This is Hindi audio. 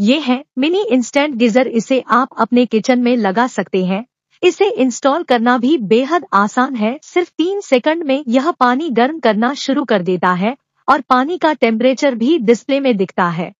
ये है मिनी इंस्टेंट गीजर इसे आप अपने किचन में लगा सकते हैं इसे इंस्टॉल करना भी बेहद आसान है सिर्फ तीन सेकंड में यह पानी गर्म करना शुरू कर देता है और पानी का टेम्परेचर भी डिस्प्ले में दिखता है